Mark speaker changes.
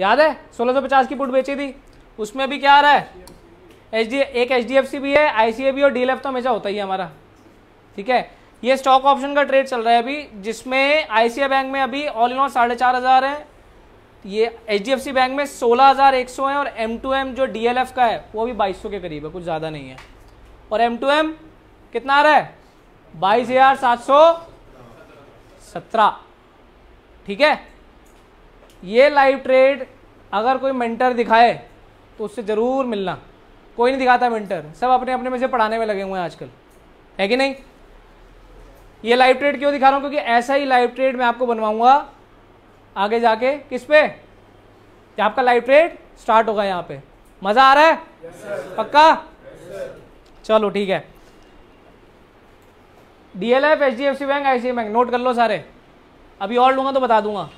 Speaker 1: याद है 1650 की पुट बेची थी उसमें भी क्या आ रहा है एच एक एच भी है आई भी और डी तो हमेशा होता ही है हमारा ठीक है ये स्टॉक ऑप्शन का ट्रेड चल रहा है अभी जिसमें आई बैंक में अभी ऑल इन ऑल साढ़े चार हज़ार है ये H D F C bank में सोलह हज़ार एक सौ है और एम टू एम जो डी एल एफ का है वो भी बाईस सौ के करीब है कुछ ज़्यादा नहीं है और एम टू एम कितना आ रहा है बाईस हज़ार सात सौ सत्रह ठीक है ये लाइव ट्रेड अगर कोई मेंटर दिखाए तो उससे ज़रूर मिलना कोई नहीं दिखाता मेंटर सब अपने अपने में से पढ़ाने में लगे हुए हैं आजकल है कि नहीं ये लाइव ट्रेड क्यों दिखा रहा हूँ क्योंकि ऐसा ही लाइव ट्रेड मैं आपको बनवाऊँगा आगे जाके किस पे कि आपका लाइव ट्रेड स्टार्ट होगा यहाँ पे मज़ा आ रहा है yes, पक्का yes, चलो ठीक है DLF H D F C bank I C bank note कर लो सारे अभी और लूँगा तो बता दूंगा